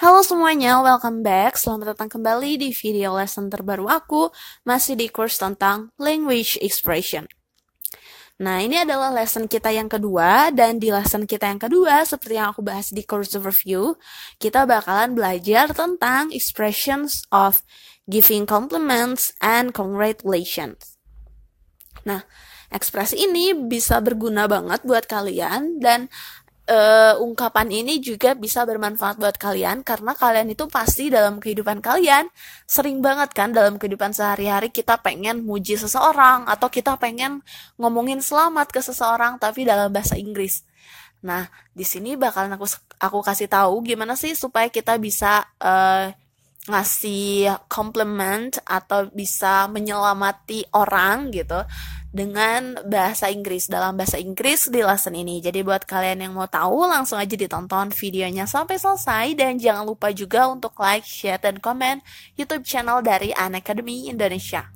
Halo semuanya, welcome back. Selamat datang kembali di video lesson terbaru aku, masih di course tentang language expression. Nah, ini adalah lesson kita yang kedua, dan di lesson kita yang kedua, seperti yang aku bahas di course overview, kita bakalan belajar tentang expressions of giving compliments and congratulations. Nah, ekspresi ini bisa berguna banget buat kalian dan uh, ungkapan ini juga bisa bermanfaat buat kalian karena kalian itu pasti dalam kehidupan kalian sering banget kan dalam kehidupan sehari-hari kita pengen muji seseorang atau kita pengen ngomongin selamat ke seseorang tapi dalam bahasa Inggris. Nah, di sini bakalan aku aku kasih tahu gimana sih supaya kita bisa uh, ngasih compliment atau bisa menyelamati orang gitu dengan bahasa Inggris dalam bahasa Inggris di lesson ini. Jadi buat kalian yang mau tahu langsung aja ditonton videonya sampai selesai dan jangan lupa juga untuk like, share dan komen YouTube channel dari An Academy Indonesia.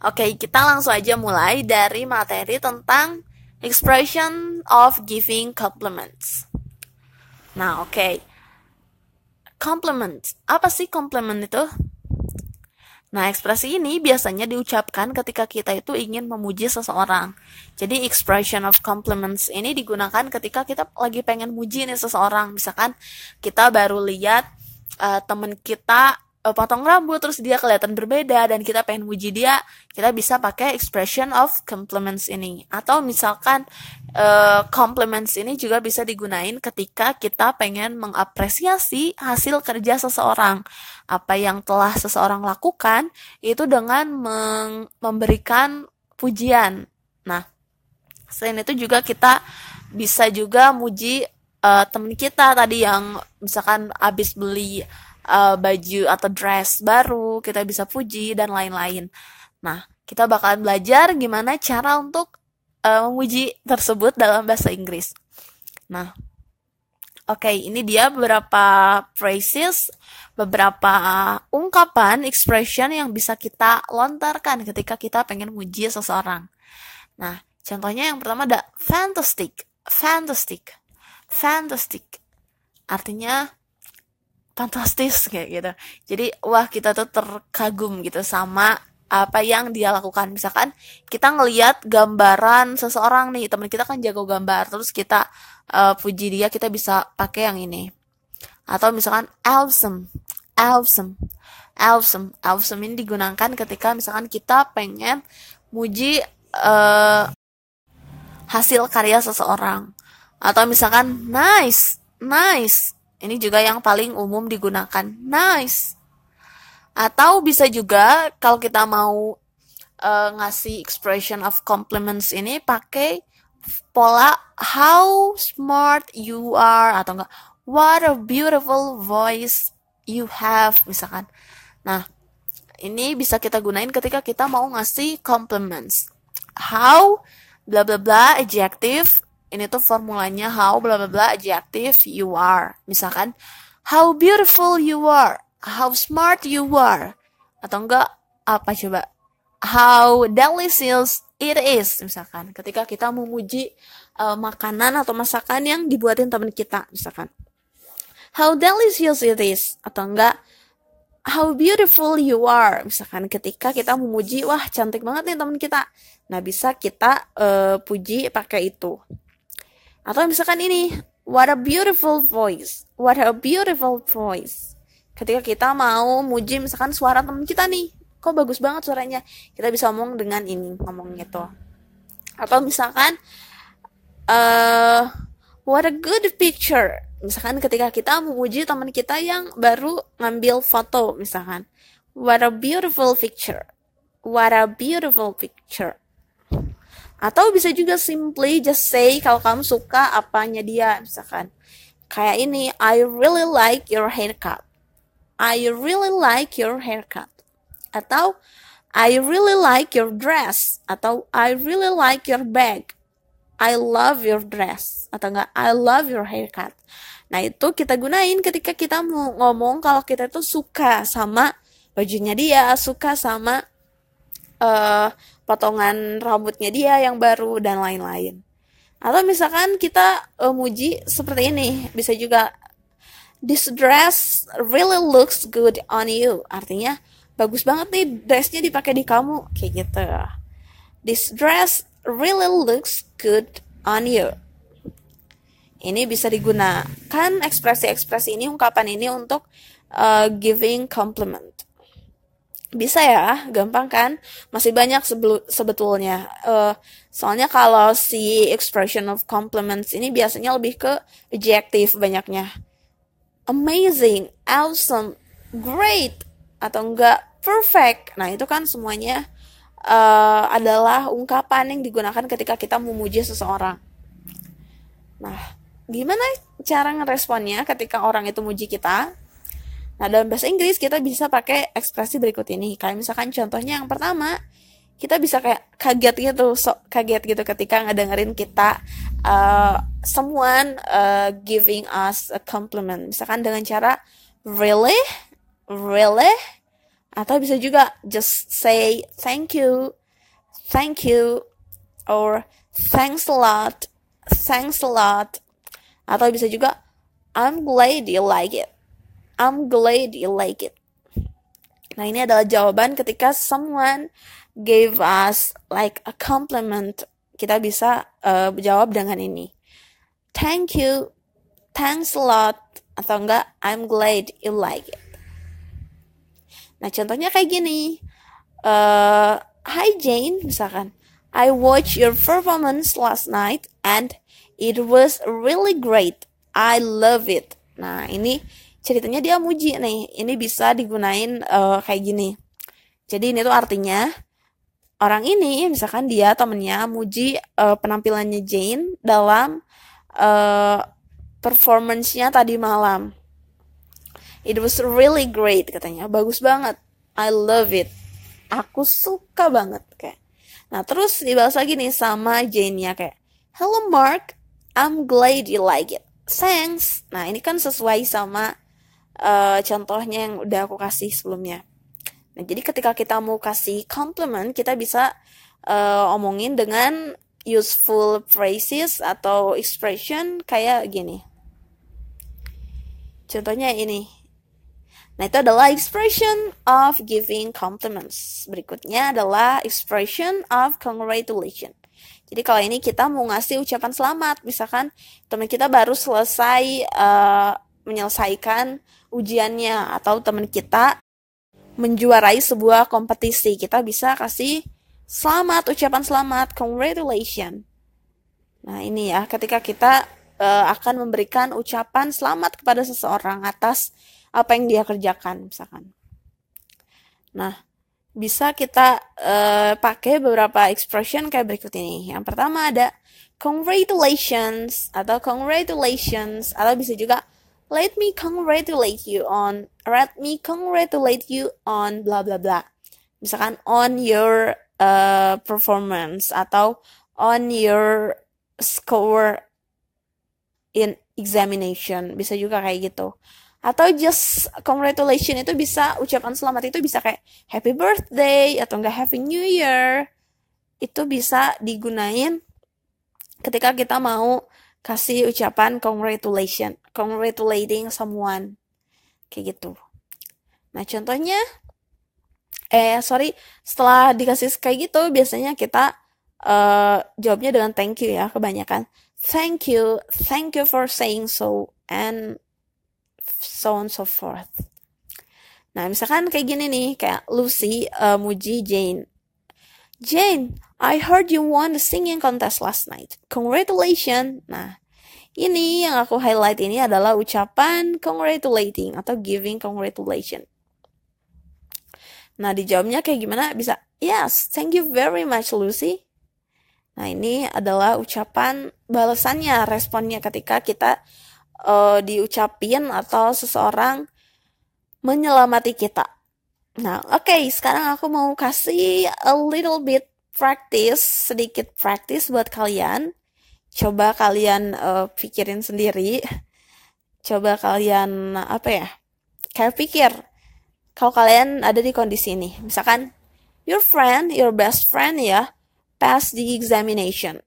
Oke, kita langsung aja mulai dari materi tentang expression of giving compliments. Nah, oke. Okay. Compliment. Apa sih compliment itu? Nah, ekspresi ini biasanya diucapkan ketika kita itu ingin memuji seseorang. Jadi, expression of compliments ini digunakan ketika kita lagi pengen muji nih seseorang. Misalkan kita baru lihat uh, temen kita uh, potong rambut terus dia kelihatan berbeda dan kita pengen muji dia kita bisa pakai expression of compliments ini atau misalkan uh, compliments ini juga bisa digunain ketika kita pengen mengapresiasi hasil kerja seseorang apa yang telah seseorang lakukan itu dengan memberikan pujian nah selain itu juga kita bisa juga muji uh, teman kita tadi yang misalkan habis beli uh, baju atau dress baru, kita bisa puji dan lain-lain. Nah, kita bakalan belajar gimana cara untuk uh, memuji tersebut dalam bahasa Inggris. Nah, oke, okay, ini dia beberapa phrases, beberapa ungkapan, expression yang bisa kita lontarkan ketika kita pengen muji seseorang. Nah, contohnya yang pertama ada fantastic, fantastic, fantastic. Artinya fantastis kayak gitu jadi wah kita tuh terkagum gitu sama apa yang dia lakukan misalkan kita ngelihat gambaran seseorang nih teman kita kan jago gambar terus kita uh, puji dia kita bisa pakai yang ini atau misalkan awesome awesome awesome awesome ini digunakan ketika misalkan kita pengen muji uh, hasil karya seseorang atau misalkan nice nice ini juga yang paling umum digunakan. Nice. Atau bisa juga kalau kita mau uh, ngasih expression of compliments ini pakai pola how smart you are atau enggak what a beautiful voice you have misalkan. Nah, ini bisa kita gunain ketika kita mau ngasih compliments. How bla bla bla adjective ini tuh formulanya how bla bla bla adjective you are. Misalkan how beautiful you are, how smart you are, atau enggak apa coba how delicious it is misalkan. Ketika kita memuji uh, makanan atau masakan yang dibuatin teman kita misalkan. How delicious it is atau enggak how beautiful you are misalkan ketika kita memuji wah cantik banget nih teman kita. Nah, bisa kita uh, puji pakai itu. Atau misalkan ini, what a beautiful voice. What a beautiful voice. Ketika kita mau muji misalkan suara teman kita nih, kok bagus banget suaranya. Kita bisa ngomong dengan ini, ngomongnya tuh. Gitu. Atau misalkan uh, what a good picture. Misalkan ketika kita memuji teman kita yang baru ngambil foto misalkan. What a beautiful picture. What a beautiful picture. Atau bisa juga simply just say kalau kamu suka apanya dia, misalkan. Kayak ini, I really like your haircut. I really like your haircut. Atau I really like your dress. Atau I really like your bag. I love your dress atau enggak I love your haircut. Nah, itu kita gunain ketika kita mau ngomong kalau kita tuh suka sama bajunya dia, suka sama uh, potongan rambutnya dia yang baru dan lain-lain. Atau misalkan kita uh, muji seperti ini, bisa juga this dress really looks good on you. Artinya bagus banget nih dressnya dipakai di kamu kayak gitu. This dress really looks good on you. Ini bisa digunakan ekspresi-ekspresi ini ungkapan ini untuk uh, giving compliment bisa ya, gampang kan? Masih banyak sebetulnya. Uh, soalnya kalau si expression of compliments ini biasanya lebih ke adjective banyaknya. Amazing, awesome, great, atau enggak perfect. Nah itu kan semuanya uh, adalah ungkapan yang digunakan ketika kita memuji seseorang. Nah, gimana cara ngeresponnya ketika orang itu muji kita? Nah, dalam bahasa Inggris kita bisa pakai ekspresi berikut ini. Kayak misalkan contohnya yang pertama, kita bisa kayak kaget gitu, sok kaget gitu ketika ngedengerin kita uh, someone uh, giving us a compliment. Misalkan dengan cara really, really, atau bisa juga just say thank you, thank you, or thanks a lot, thanks a lot, atau bisa juga I'm glad you like it I'm glad you like it. Nah, ini adalah jawaban ketika someone gave us like a compliment. Kita bisa uh, jawab dengan ini. Thank you. Thanks a lot. Atau enggak, I'm glad you like it. Nah, contohnya kayak gini. Uh, Hi Jane, misalkan. I watched your performance last night and it was really great. I love it. Nah, ini ceritanya dia muji nih ini bisa digunain uh, kayak gini jadi ini tuh artinya orang ini misalkan dia temennya muji uh, penampilannya Jane dalam uh, performance-nya tadi malam it was really great katanya bagus banget I love it aku suka banget kayak nah terus dibalas lagi nih sama Jane nya kayak hello Mark I'm glad you like it thanks nah ini kan sesuai sama uh, contohnya yang udah aku kasih sebelumnya. Nah, jadi ketika kita mau kasih compliment, kita bisa uh, omongin dengan useful phrases atau expression kayak gini. Contohnya ini. Nah, itu adalah expression of giving compliments. Berikutnya adalah expression of congratulation. Jadi kalau ini kita mau ngasih ucapan selamat, misalkan teman kita baru selesai uh, menyelesaikan ujiannya atau teman kita menjuarai sebuah kompetisi kita bisa kasih selamat ucapan selamat congratulations nah ini ya ketika kita uh, akan memberikan ucapan selamat kepada seseorang atas apa yang dia kerjakan misalkan nah bisa kita uh, pakai beberapa expression kayak berikut ini. Yang pertama ada congratulations atau congratulations atau bisa juga let me congratulate you on let me congratulate you on bla bla bla misalkan on your uh, performance atau on your score in examination bisa juga kayak gitu atau just congratulation itu bisa ucapan selamat itu bisa kayak happy birthday atau enggak happy new year itu bisa digunain ketika kita mau kasih ucapan congratulation congratulating someone kayak gitu nah contohnya eh sorry setelah dikasih kayak gitu biasanya kita uh, jawabnya dengan thank you ya kebanyakan thank you thank you for saying so and so on so forth nah misalkan kayak gini nih kayak Lucy uh, muji Jane Jane I heard you won the singing contest last night congratulations nah ini yang aku highlight ini adalah ucapan congratulating atau giving congratulation. Nah, dijawabnya kayak gimana? Bisa, yes, thank you very much, Lucy. Nah, ini adalah ucapan balasannya, responnya ketika kita uh, diucapin atau seseorang menyelamati kita. Nah, oke, okay, sekarang aku mau kasih a little bit practice, sedikit practice buat kalian coba kalian uh, pikirin sendiri coba kalian apa ya kayak pikir kalau kalian ada di kondisi ini misalkan your friend your best friend ya pass the examination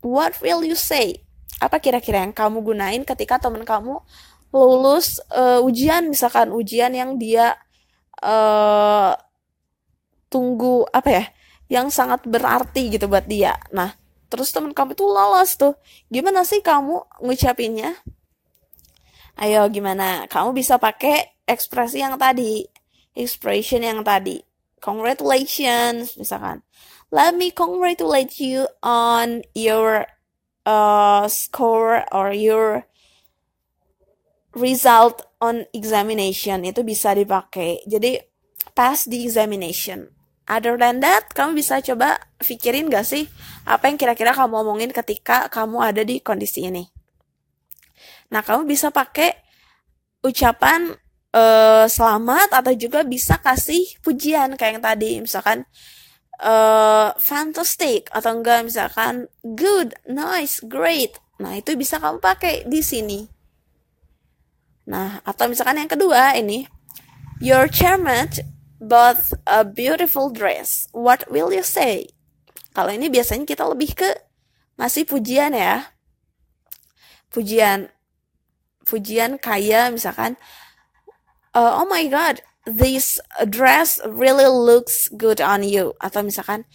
what will you say apa kira-kira yang kamu gunain ketika teman kamu lulus uh, ujian misalkan ujian yang dia uh, tunggu apa ya yang sangat berarti gitu buat dia nah terus teman kamu itu lolos tuh gimana sih kamu ngucapinnya ayo gimana kamu bisa pakai ekspresi yang tadi expression yang tadi congratulations misalkan let me congratulate you on your uh, score or your result on examination itu bisa dipakai jadi pass the examination other than that, kamu bisa coba pikirin gak sih apa yang kira-kira kamu omongin ketika kamu ada di kondisi ini. Nah, kamu bisa pakai ucapan uh, selamat atau juga bisa kasih pujian kayak yang tadi, misalkan uh, fantastic atau enggak misalkan good, nice, great. Nah, itu bisa kamu pakai di sini. Nah, atau misalkan yang kedua ini your chairman But a beautiful dress. What will you say? Kalau ini biasanya kita lebih ke masih pujian ya. Pujian pujian kaya misalkan uh, oh my god, this dress really looks good on you atau misalkan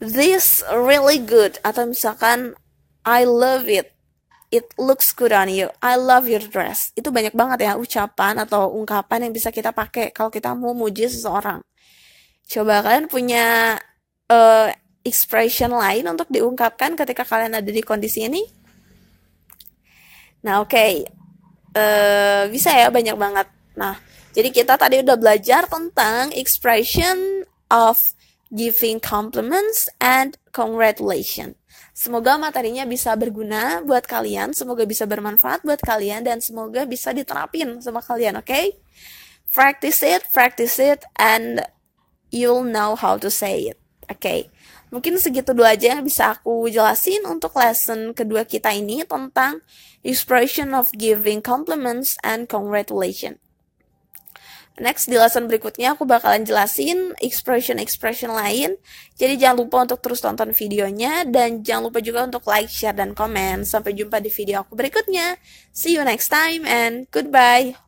this really good atau misalkan I love it it looks good on you, I love your dress. Itu banyak banget ya ucapan atau ungkapan yang bisa kita pakai kalau kita mau muji seseorang. Coba kalian punya uh, expression lain untuk diungkapkan ketika kalian ada di kondisi ini? Nah, oke. Okay. Uh, eh, bisa ya banyak banget. Nah, jadi kita tadi udah belajar tentang expression of giving compliments and congratulations. Semoga materinya bisa berguna buat kalian, semoga bisa bermanfaat buat kalian, dan semoga bisa diterapin sama kalian, oke? Okay? Practice it, practice it, and you'll know how to say it, oke? Okay? Mungkin segitu dulu aja yang bisa aku jelasin untuk lesson kedua kita ini tentang expression of giving compliments and congratulations. Next di lesson berikutnya aku bakalan jelasin expression-expression lain. Jadi jangan lupa untuk terus tonton videonya dan jangan lupa juga untuk like, share, dan komen. Sampai jumpa di video aku berikutnya. See you next time and goodbye.